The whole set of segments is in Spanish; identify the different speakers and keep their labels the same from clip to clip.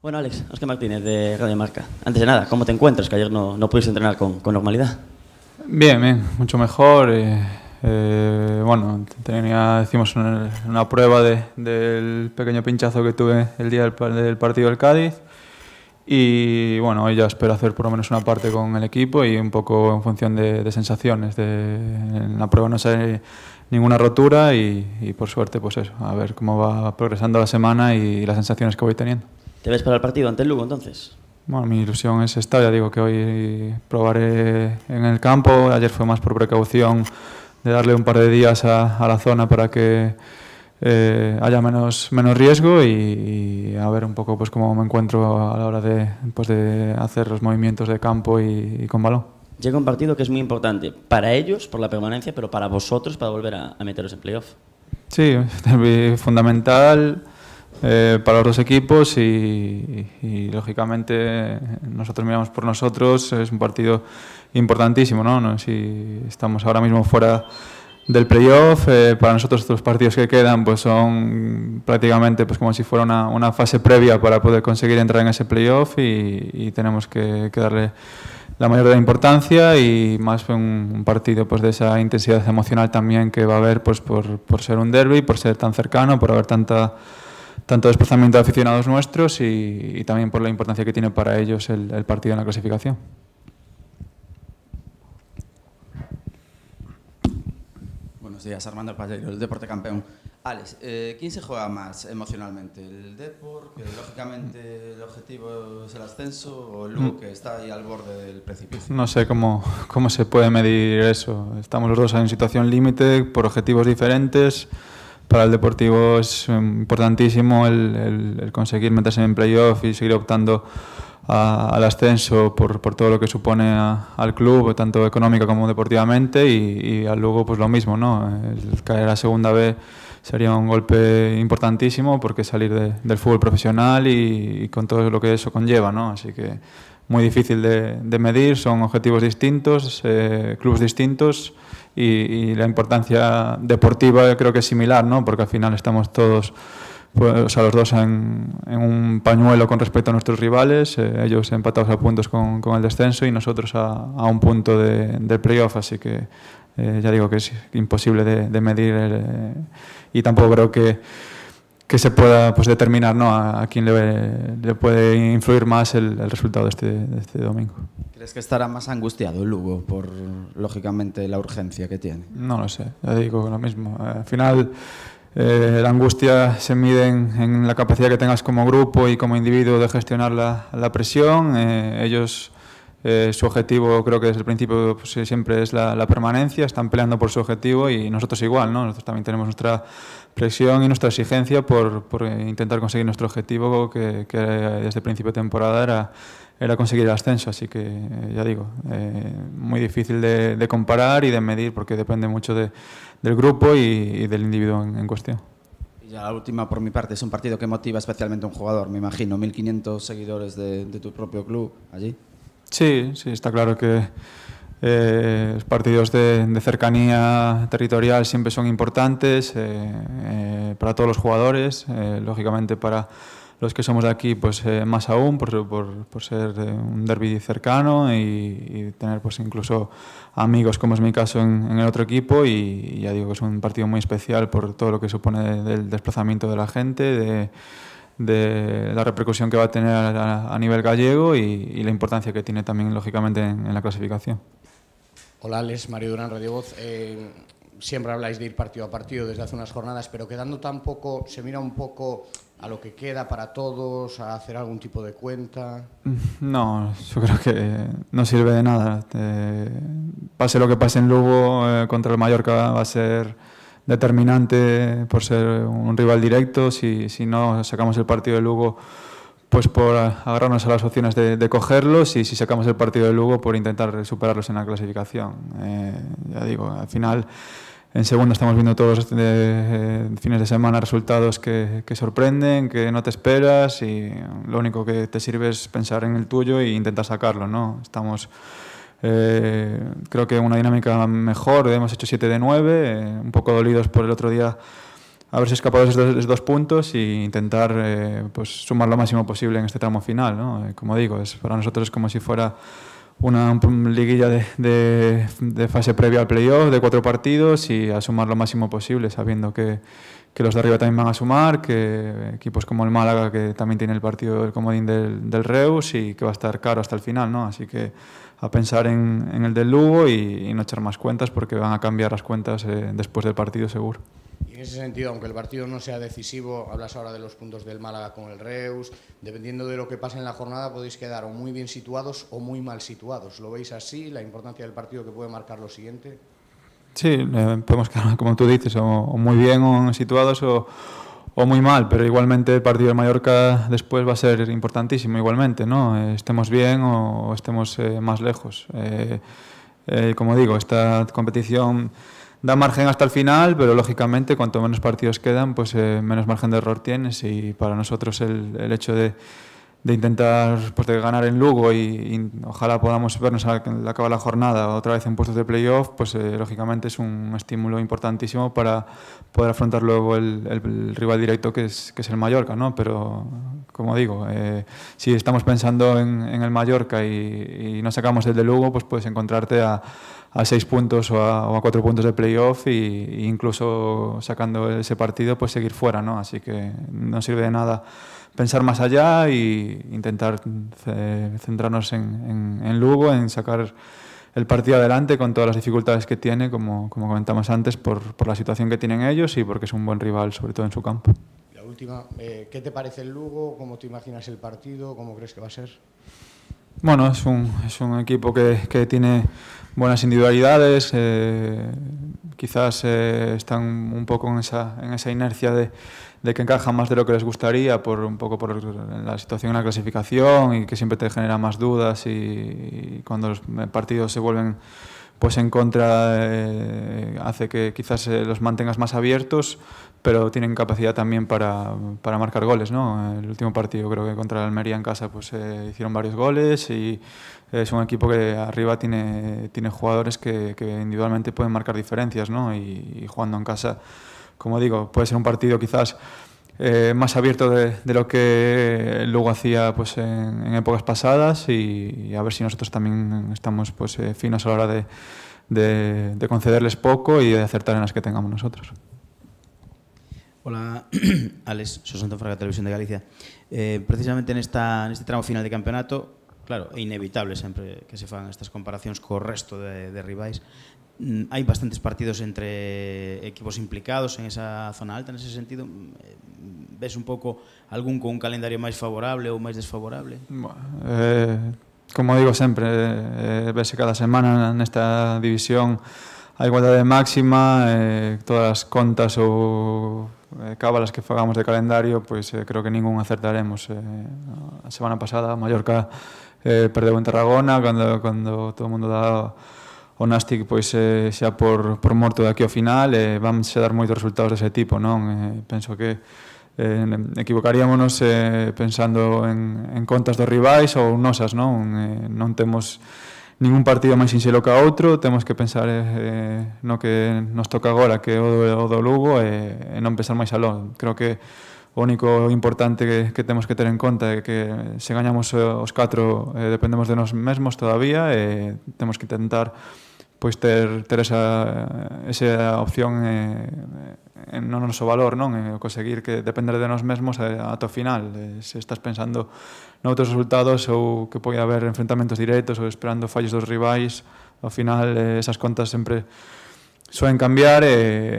Speaker 1: Bueno, Alex, Oscar Martínez de Radio Marca. Antes de nada, ¿cómo te encuentras? Que ayer no, no pudiste entrenar con, con, normalidad. Bien, bien, mucho mejor. Eh, eh, bueno, tenía, hicimos una, prueba de, del pequeño pinchazo que tuve el día del, partido del Cádiz. Y bueno, hoy ya espero hacer por lo menos una parte con el equipo y un poco en función de, sensaciones. De, en la prueba no sale ninguna rotura y, y, por suerte pues eso, a ver cómo va progresando la semana y las sensaciones que voy teniendo. ¿Te ves para el partido ante el Lugo entonces? Bueno, mi ilusión es esta, ya digo que hoy probaré en el campo, ayer fue más por precaución de darle un par de días a, la zona para que eh, haya menos, menos riesgo y, a ver un poco pues cómo me encuentro a la hora de, pues de hacer los movimientos de campo y, con balón. Llega un partido que es muy importante para ellos, por la permanencia, pero para vosotros, para volver a, a meteros en playoff. Sí, fundamental. Eh, para los equipos y, lógicamente nosotros miramos por nosotros, es un partido importantísimo, ¿no? si estamos ahora mismo fuera del playoff, eh, para nosotros los partidos que quedan pues son prácticamente pues como si fuera una, fase previa para poder conseguir entrar en ese playoff y, tenemos que, darle la mayor de importancia y más fue un, partido pues de esa intensidad emocional también que va a haber pues por, por ser un derby, por ser tan cercano, por haber tanta tanto desplazamiento de aficionados nuestros y, también por la importancia que tiene para ellos el, partido en la clasificación. Buenos días, Armando Pallero, el Deporte Campeón. Alex, eh, ¿quién se juega más emocionalmente? ¿El Depor, que lógicamente el objetivo es el ascenso, o el Lugo, mm. que está ahí al borde del precipicio? No sé cómo, cómo se puede medir eso. Estamos los dos en situación límite, por objetivos diferentes para el Deportivo es em, importantísimo el, conseguir meterse en playoff y seguir optando al ascenso por, todo lo que supone al club, tanto económica como deportivamente, y, y al pues lo mismo, ¿no? caer a segunda B sería un golpe importantísimo porque salir del fútbol profesional y, y, con todo lo que eso conlleva, ¿no? Así que muy difícil de, medir, son objetivos distintos, eh, clubes distintos y, la importancia deportiva creo que es similar, ¿no? porque al final estamos todos, pues, o los dos en, un pañuelo con respecto a nuestros rivales, eh, ellos empatados a puntos con, el descenso y nosotros a, un punto de, playoff, así que eh, ya digo que es imposible de, medir y tampoco creo que que se pueda pues, determinar ¿no? a, quién le, le, puede influir más el, resultado de este, este, domingo. ¿Crees que estará más angustiado el Lugo por, lógicamente, la urgencia que tiene? No lo sé, ya digo lo mismo. Al final, eh, la angustia se mide en, la capacidad que tengas como grupo y como individuo de gestionar la, la presión. Eh, ellos... Eh, su objetivo creo que desde el principio pues, siempre es la, la, permanencia, están peleando por su objetivo y nosotros igual, ¿no? Nosotros también tenemos nuestra presión y nuestra exigencia por, por intentar conseguir nuestro objetivo, que, desde el principio de temporada era, era conseguir el ascenso. Así que, eh, ya digo, eh, muy difícil de, comparar y de medir, porque depende mucho de, del grupo y, del individuo en, cuestión. Y la última por mi parte, es un partido que motiva especialmente a un jugador, me imagino, 1.500 seguidores de, de tu propio club allí. Sí, sí, está claro que los eh, partidos de, cercanía territorial siempre son importantes eh, eh, para todos los jugadores, lógicamente para los que somos de aquí, pues más aún, por, ser un derby cercano y, tener pues incluso amigos, como es mi caso, en, el otro equipo. Y, ya digo, que es un partido muy especial por todo lo que supone del desplazamiento de la gente, de de la repercusión que va a tener a, nivel gallego y, la importancia que tiene también, lógicamente, en, la clasificación. Hola, les Mario Durán, Radio Voz. Eh, siempre habláis de ir partido a partido desde hace unas jornadas, pero quedando tan poco, se mira un poco a lo que queda para todos, a hacer algún tipo de cuenta. No, yo creo que no sirve de nada. Eh, pase lo que pase en Lugo eh, contra el Mallorca, va a ser determinante por ser un rival directo, si, si no sacamos el partido de Lugo pues por agarrarnos a las opciones de, cogerlos y si sacamos el partido de Lugo por intentar superarlos en la clasificación. Eh, ya digo, al final en segundo estamos viendo todos los eh, eh, fines de semana resultados que, que, sorprenden, que no te esperas y lo único que te sirve es pensar en el tuyo e intentar sacarlo. ¿no? Estamos eh, creo que una dinámica mejor, hemos hecho 7 de 9, eh, un poco dolidos por el otro día haberse escapado de esos dos puntos e intentar eh, pues, sumar lo máximo posible en este tramo final. ¿no? Como digo, es para nosotros es como si fuera una liguilla de, de, de fase previa al playoff de cuatro partidos y a sumar lo máximo posible, sabiendo que, que los de arriba también van a sumar, que equipos como el Málaga, que también tiene el partido del comodín del, Reus y que va a estar caro hasta el final, ¿no? Así que a pensar en, el del Lugo y, no echar más cuentas porque van a cambiar las cuentas eh, después del partido seguro. Y en ese sentido, aunque el partido no sea decisivo, hablas ahora de los puntos del Málaga con el Reus, dependiendo de lo que pase en la jornada podéis quedar o muy bien situados o muy mal situados. ¿Lo veis así, la importancia del partido que puede marcar lo siguiente? Sí, eh, podemos quedar, como tú dices, o, muy bien o situados o, muy mal, pero igualmente el partido de Mallorca después va a ser importantísimo, igualmente, ¿no? Eh, estemos bien o, estemos eh, más lejos. como digo, esta competición da margen hasta el final, pero lógicamente cuanto menos partidos quedan, pues menos margen de error tienes y para nosotros el hecho de de intentar pues, ganar en Lugo y, ojalá podamos vernos al acabar la jornada otra vez en puestos de playoff, pues eh, lógicamente es un estímulo importantísimo para poder afrontar luego el, rival directo que es, que es el Mallorca, ¿no? Pero, como digo, eh, si estamos pensando en, el Mallorca y, no sacamos el de Lugo, pues puedes encontrarte a, seis puntos o a, cuatro puntos de playoff e incluso sacando ese partido, pues seguir fuera, ¿no? Así que no sirve de nada pensar más allá e intentar centrarnos en, Lugo, en sacar el partido adelante con todas las dificultades que tiene, como, como comentamos antes, por, por, la situación que tienen ellos y porque es un buen rival, sobre todo en su campo. La última, eh, ¿qué te parece el Lugo? ¿Cómo te imaginas el partido? ¿Cómo crees que va a ser? Bueno, es un, es un equipo que, que, tiene buenas individualidades, eh, quizás eh, están un poco en esa, en esa inercia de de que encaja más de lo que les gustaría, por un poco por la situación en la clasificación y que siempre te genera más dudas y, cuando los partidos se vuelven pues en contra eh, hace que quizás eh, los mantengas más abiertos, pero tienen capacidad también para, para, marcar goles, ¿no? El último partido creo que contra Almería en casa pues eh, hicieron varios goles y es un equipo que arriba tiene, tiene jugadores que, individualmente pueden marcar diferencias, ¿no? y jugando en casa como digo, puede ser un partido quizás eh, más abierto de, lo que luego hacía pues, en, épocas pasadas y, a ver si nosotros también estamos pues, eh, finos a la hora de, concederles poco y de acertar en las que tengamos nosotros. Hola, Alex, soy Santo Fraga, Televisión de Galicia. Eh, precisamente en, esta, en este tramo final de campeonato, claro, inevitable siempre que se hagan estas con el resto de, de rivais. Mm, hai bastantes partidos entre equipos implicados en esa zona alta, nese sentido mm, eh, ves un pouco algún con un calendario máis favorable ou máis desfavorable? Bueno, eh, como digo sempre, eh, vese cada semana nesta división a igualdade máxima, eh, todas as contas ou eh, cábalas que fagamos de calendario, pois eh, creo que ningún acertaremos. Eh, a semana pasada Mallorca eh, perdeu en Tarragona, cando, cando todo o mundo daba o Nastic pois eh, xa por, por morto daqui ao final e eh, van xa dar moitos resultados dese tipo, non? Eh, penso que eh, equivocaríamonos eh, pensando en, en contas dos rivais ou nosas, non? Eh, non temos ningún partido máis sinxelo que outro, temos que pensar eh, eh, no que nos toca agora, que é o, o do Lugo, e, eh, e non pensar máis alón. Creo que o único importante que, que temos que ter en conta é que se gañamos eh, os catro eh, dependemos de nós mesmos todavía e eh, temos que intentar pois ter, ter esa, esa opción eh, en o noso valor, non? E conseguir que depender de nós mesmos eh, ata o final. Eh, se estás pensando noutros resultados ou que pode haber enfrentamentos directos ou esperando fallos dos rivais, ao final eh, esas contas sempre soen cambiar e, eh,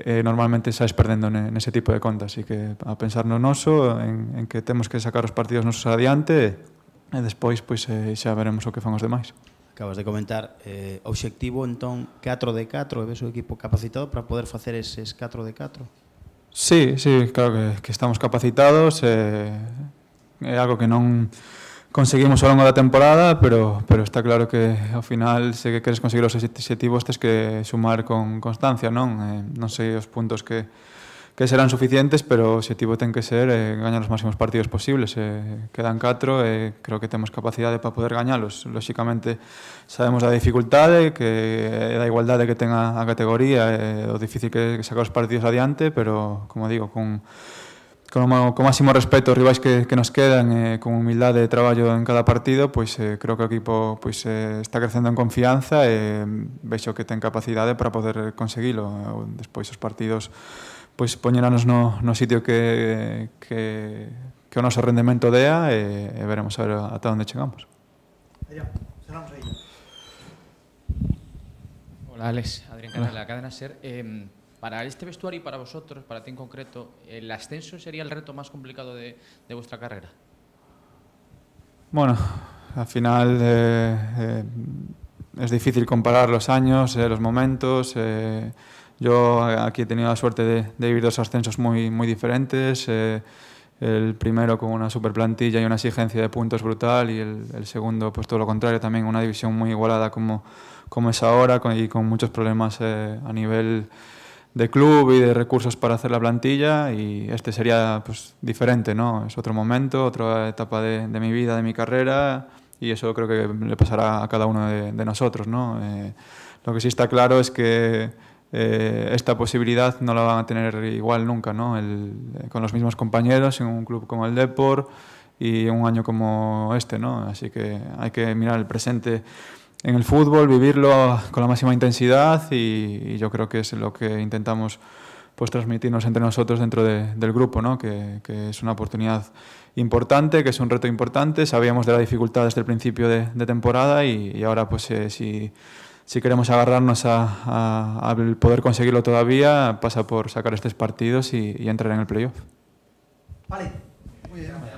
Speaker 1: e eh, normalmente saes perdendo nese tipo de contas. Así que a pensar no noso, en, en que temos que sacar os partidos nosos adiante e, e despois pois, eh, xa veremos o que fan os demais acabas de comentar, eh, obxectivo entón 4 de 4, e ves o equipo capacitado para poder facer eses 4 de 4? Sí, sí, claro que, que estamos capacitados, eh, é algo que non conseguimos ao longo da temporada, pero, pero está claro que ao final se que queres conseguir os objetivos tes que sumar con constancia, non? Eh, non sei os puntos que que serán suficientes, pero o objetivo ten que ser eh, gañar os máximos partidos posibles. Eh, quedan 4 e eh, creo que temos capacidade para poder gañalos. Lóxicamente, sabemos da dificultade, que eh, da igualdade que ten a, categoría, eh, o difícil que, que sacar os partidos adiante, pero, como digo, con con, o, con máximo respeto aos rivais que, que nos quedan eh, con humildade de traballo en cada partido pois eh, creo que o equipo pois, eh, está crecendo en confianza e eh, vexo que ten capacidade para poder conseguilo eh, despois os partidos ...pues poñeranos no, no sitio que, que, que o rendimiento dea e, e, veremos a ver llegamos. Hola, Alex. Adrián la cadena SER. Em, para este vestuario y para vosotros, para ti en concreto, ¿el ascenso sería el reto más complicado de, de vuestra carrera? Bueno, al final eh, eh, es difícil comparar los años, eh, los momentos yo aquí he tenido la suerte de, vivir dos ascensos muy, muy diferentes. Eh, el primero con una super plantilla y una exigencia de puntos brutal y el, segundo pues todo lo contrario también una división muy igualada como, como es ahora y con muchos problemas eh, a nivel de club y de recursos para hacer la plantilla y este sería pues diferente, ¿no? Es otro momento, otra etapa de, mi vida, de mi carrera y eso creo que le pasará a cada uno de, nosotros, ¿no? Eh, lo que sí está claro es que eh, esta posibilidad no la van a tener igual nunca, ¿no? Eh, con los mismos compañeros en un club como el Depor y un año como este, ¿no? Así que hay que mirar el presente en el fútbol, vivirlo con la máxima intensidad y, yo creo que es lo que intentamos pues transmitirnos entre nosotros dentro del grupo, ¿no? que, es una oportunidad importante, que es un reto importante. Sabíamos de la dificultad desde el principio de, temporada y, ahora pues eh, si si queremos agarrarnos al a, poder conseguirlo todavía, pasa por sacar estos partidos y, entrar en el playoff. Vale. Muy